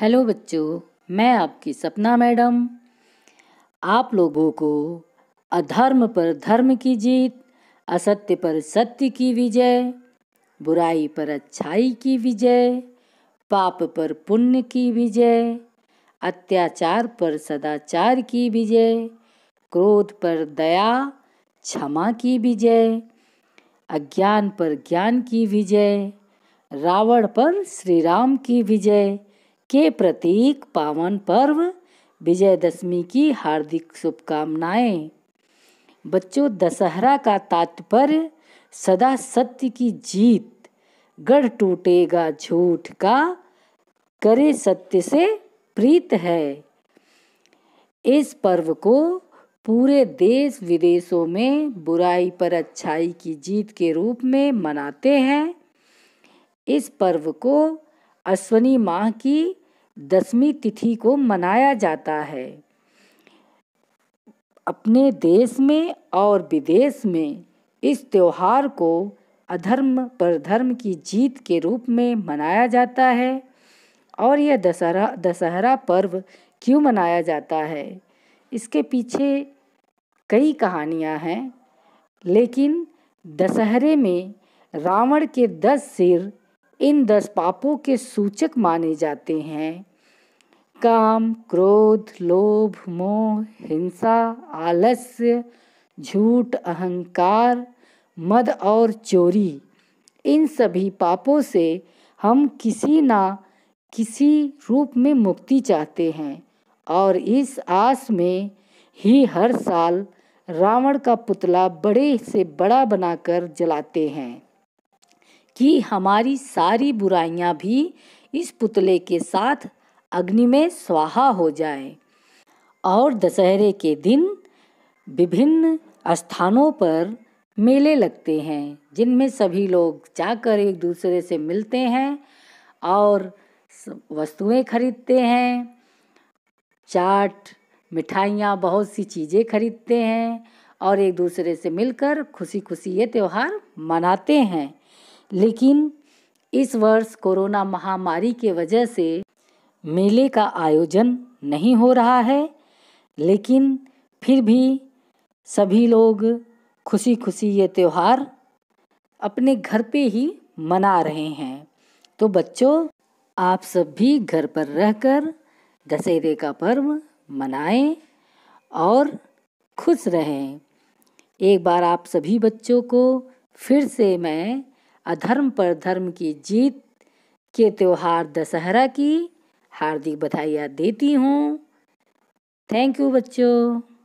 hello बच्चों मैं आपकी सपना मैडम आप लोगों को अधर्म पर धर्म की जीत असत्य पर सत्य की विजय बुराई पर अच्छाई की विजय पाप पर पुण्य की विजय अत्याचार पर सदाचार की विजय क्रोध पर दया क्षमा की विजय अज्ञान पर ज्ञान की विजय रावण पर श्री राम की विजय के प्रतीक पावन पर्व विजयदशमी की हार्दिक शुभकामनाएं बच्चों दशहरा का तात्पर्य सदा सत्य की जीत गढ़ टूटेगा झूठ का करे सत्य से प्रीत है इस पर्व को पूरे देश विदेशों में बुराई पर अच्छाई की जीत के रूप में मनाते हैं इस पर्व को अश्वनी माह की दसवीं तिथि को मनाया जाता है अपने देश में और विदेश में इस त्यौहार को अधर्म पर धर्म की जीत के रूप में मनाया जाता है और यह दशहरा दशहरा पर्व क्यों मनाया जाता है इसके पीछे कई कहानियां हैं लेकिन दशहरे में रावण के दस सिर इन दस पापों के सूचक माने जाते हैं काम क्रोध लोभ मोह हिंसा आलस्य झूठ अहंकार मद और चोरी इन सभी पापों से हम किसी ना किसी रूप में मुक्ति चाहते हैं और इस आस में ही हर साल रावण का पुतला बड़े से बड़ा बनाकर जलाते हैं कि हमारी सारी बुराइयां भी इस पुतले के साथ अग्नि में स्वाहा हो जाए और दशहरे के दिन विभिन्न स्थानों पर मेले लगते हैं जिनमें सभी लोग जाकर एक दूसरे से मिलते हैं और वस्तुएं खरीदते हैं चाट मिठाइयाँ बहुत सी चीज़ें खरीदते हैं और एक दूसरे से मिलकर खुशी खुशी ये त्यौहार मनाते हैं लेकिन इस वर्ष कोरोना महामारी के वजह से मेले का आयोजन नहीं हो रहा है लेकिन फिर भी सभी लोग खुशी खुशी ये त्यौहार अपने घर पे ही मना रहे हैं तो बच्चों आप सब भी घर पर रहकर दशहरे का पर्व मनाएं और खुश रहें एक बार आप सभी बच्चों को फिर से मैं अधर्म पर धर्म की जीत के त्यौहार दशहरा की हार्दिक बधाइयाँ देती हूँ थैंक यू बच्चों